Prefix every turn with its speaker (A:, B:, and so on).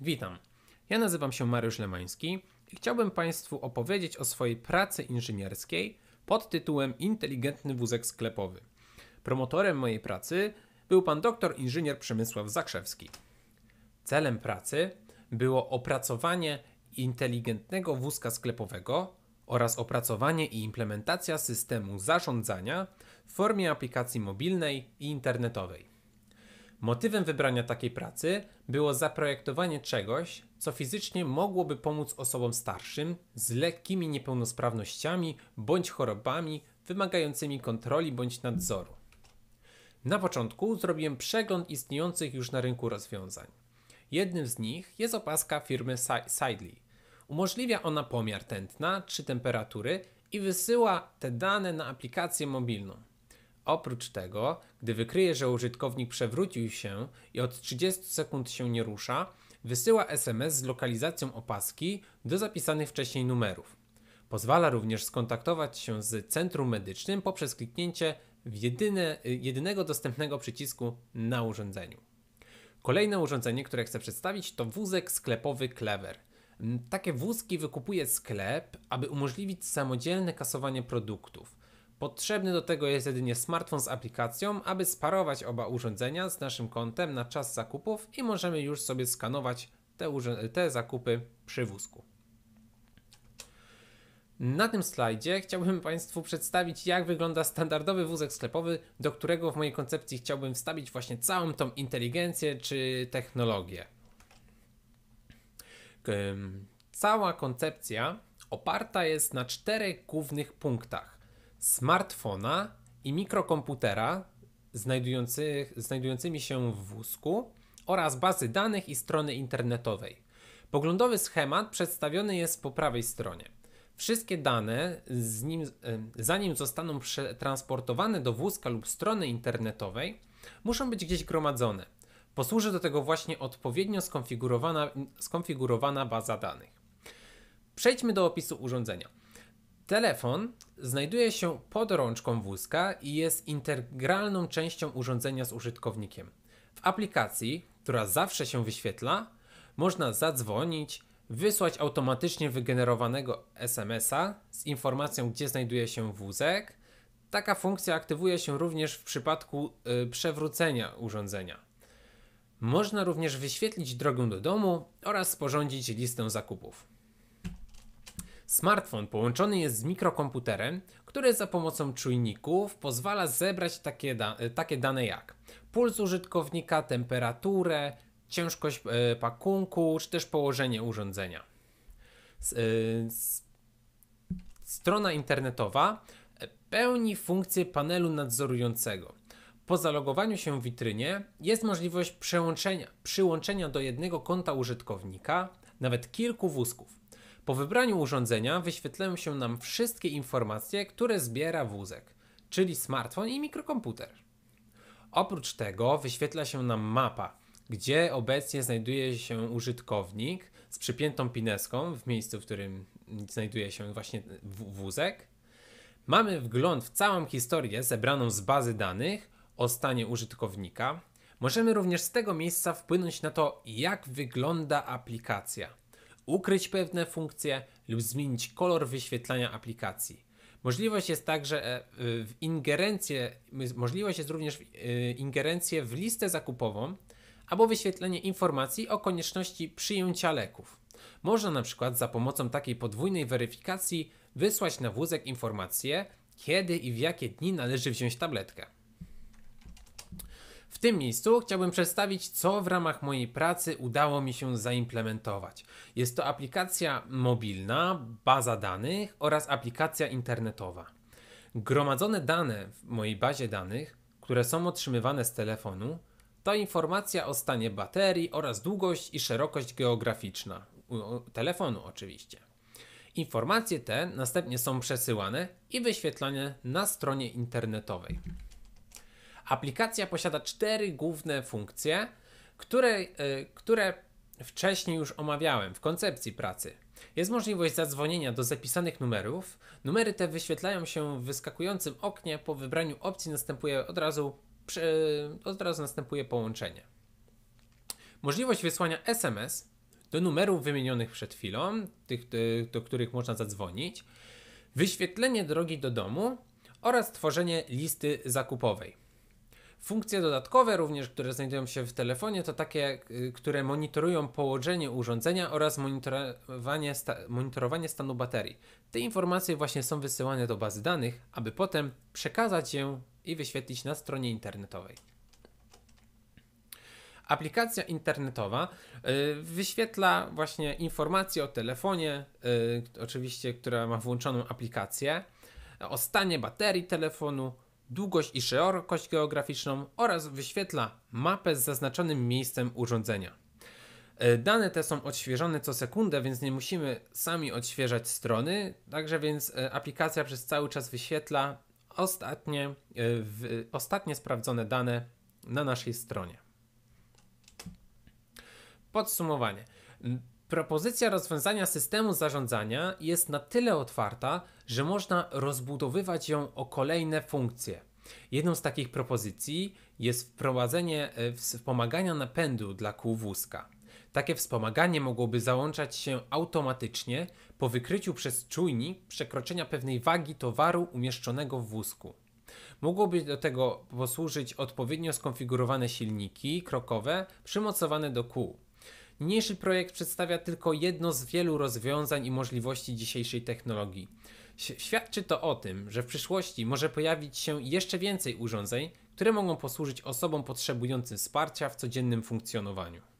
A: Witam. Ja nazywam się Mariusz Lemański i chciałbym Państwu opowiedzieć o swojej pracy inżynierskiej pod tytułem Inteligentny wózek sklepowy. Promotorem mojej pracy był pan doktor inżynier Przemysław Zakrzewski. Celem pracy było opracowanie inteligentnego wózka sklepowego oraz opracowanie i implementacja systemu zarządzania w formie aplikacji mobilnej i internetowej. Motywem wybrania takiej pracy było zaprojektowanie czegoś, co fizycznie mogłoby pomóc osobom starszym z lekkimi niepełnosprawnościami bądź chorobami wymagającymi kontroli bądź nadzoru. Na początku zrobiłem przegląd istniejących już na rynku rozwiązań. Jednym z nich jest opaska firmy Sidley. Umożliwia ona pomiar tętna czy temperatury i wysyła te dane na aplikację mobilną. Oprócz tego, gdy wykryje, że użytkownik przewrócił się i od 30 sekund się nie rusza, wysyła SMS z lokalizacją opaski do zapisanych wcześniej numerów. Pozwala również skontaktować się z centrum medycznym poprzez kliknięcie w jedyne, jedynego dostępnego przycisku na urządzeniu. Kolejne urządzenie, które chcę przedstawić, to wózek sklepowy Clever. Takie wózki wykupuje sklep, aby umożliwić samodzielne kasowanie produktów. Potrzebny do tego jest jedynie smartfon z aplikacją, aby sparować oba urządzenia z naszym kontem na czas zakupów i możemy już sobie skanować te, te zakupy przy wózku. Na tym slajdzie chciałbym Państwu przedstawić, jak wygląda standardowy wózek sklepowy, do którego w mojej koncepcji chciałbym wstawić właśnie całą tą inteligencję czy technologię. Cała koncepcja oparta jest na czterech głównych punktach smartfona i mikrokomputera znajdujących, znajdującymi się w wózku oraz bazy danych i strony internetowej. Poglądowy schemat przedstawiony jest po prawej stronie. Wszystkie dane, nim, zanim zostaną przetransportowane do wózka lub strony internetowej, muszą być gdzieś gromadzone. Posłuży do tego właśnie odpowiednio skonfigurowana, skonfigurowana baza danych. Przejdźmy do opisu urządzenia. Telefon znajduje się pod rączką wózka i jest integralną częścią urządzenia z użytkownikiem. W aplikacji, która zawsze się wyświetla, można zadzwonić, wysłać automatycznie wygenerowanego SMS-a z informacją, gdzie znajduje się wózek. Taka funkcja aktywuje się również w przypadku y, przewrócenia urządzenia. Można również wyświetlić drogę do domu oraz sporządzić listę zakupów. Smartfon połączony jest z mikrokomputerem, który za pomocą czujników pozwala zebrać takie, da e, takie dane jak puls użytkownika, temperaturę, ciężkość e, pakunku czy też położenie urządzenia. S e, strona internetowa e, pełni funkcję panelu nadzorującego. Po zalogowaniu się w witrynie jest możliwość przyłączenia do jednego konta użytkownika nawet kilku wózków. Po wybraniu urządzenia wyświetlają się nam wszystkie informacje, które zbiera wózek, czyli smartfon i mikrokomputer. Oprócz tego wyświetla się nam mapa, gdzie obecnie znajduje się użytkownik z przypiętą pineską w miejscu, w którym znajduje się właśnie wózek. Mamy wgląd w całą historię zebraną z bazy danych o stanie użytkownika. Możemy również z tego miejsca wpłynąć na to, jak wygląda aplikacja ukryć pewne funkcje lub zmienić kolor wyświetlania aplikacji. Możliwość jest także e, w ingerencję, możliwość jest również w e, ingerencję w listę zakupową albo wyświetlenie informacji o konieczności przyjęcia leków. Można na przykład za pomocą takiej podwójnej weryfikacji wysłać na wózek informację, kiedy i w jakie dni należy wziąć tabletkę. W tym miejscu chciałbym przedstawić, co w ramach mojej pracy udało mi się zaimplementować. Jest to aplikacja mobilna, baza danych oraz aplikacja internetowa. Gromadzone dane w mojej bazie danych, które są otrzymywane z telefonu, to informacja o stanie baterii oraz długość i szerokość geograficzna telefonu oczywiście. Informacje te następnie są przesyłane i wyświetlane na stronie internetowej. Aplikacja posiada cztery główne funkcje, które, y, które wcześniej już omawiałem w koncepcji pracy. Jest możliwość zadzwonienia do zapisanych numerów. Numery te wyświetlają się w wyskakującym oknie. Po wybraniu opcji następuje od razu, y, od razu następuje połączenie. Możliwość wysłania SMS do numerów wymienionych przed chwilą, tych, y, do których można zadzwonić, wyświetlenie drogi do domu oraz tworzenie listy zakupowej. Funkcje dodatkowe również, które znajdują się w telefonie, to takie, y, które monitorują położenie urządzenia oraz monitorowanie, sta monitorowanie stanu baterii. Te informacje właśnie są wysyłane do bazy danych, aby potem przekazać je i wyświetlić na stronie internetowej. Aplikacja internetowa y, wyświetla właśnie informacje o telefonie, y, oczywiście, która ma włączoną aplikację, o stanie baterii telefonu, długość i szerokość geograficzną oraz wyświetla mapę z zaznaczonym miejscem urządzenia. E, dane te są odświeżone co sekundę, więc nie musimy sami odświeżać strony. Także więc e, aplikacja przez cały czas wyświetla ostatnie, e, ostatnie sprawdzone dane na naszej stronie. Podsumowanie. Propozycja rozwiązania systemu zarządzania jest na tyle otwarta, że można rozbudowywać ją o kolejne funkcje. Jedną z takich propozycji jest wprowadzenie e, wspomagania napędu dla kół wózka. Takie wspomaganie mogłoby załączać się automatycznie po wykryciu przez czujnik przekroczenia pewnej wagi towaru umieszczonego w wózku. Mogłoby do tego posłużyć odpowiednio skonfigurowane silniki krokowe przymocowane do kół. Niniejszy projekt przedstawia tylko jedno z wielu rozwiązań i możliwości dzisiejszej technologii. Świadczy to o tym, że w przyszłości może pojawić się jeszcze więcej urządzeń, które mogą posłużyć osobom potrzebującym wsparcia w codziennym funkcjonowaniu.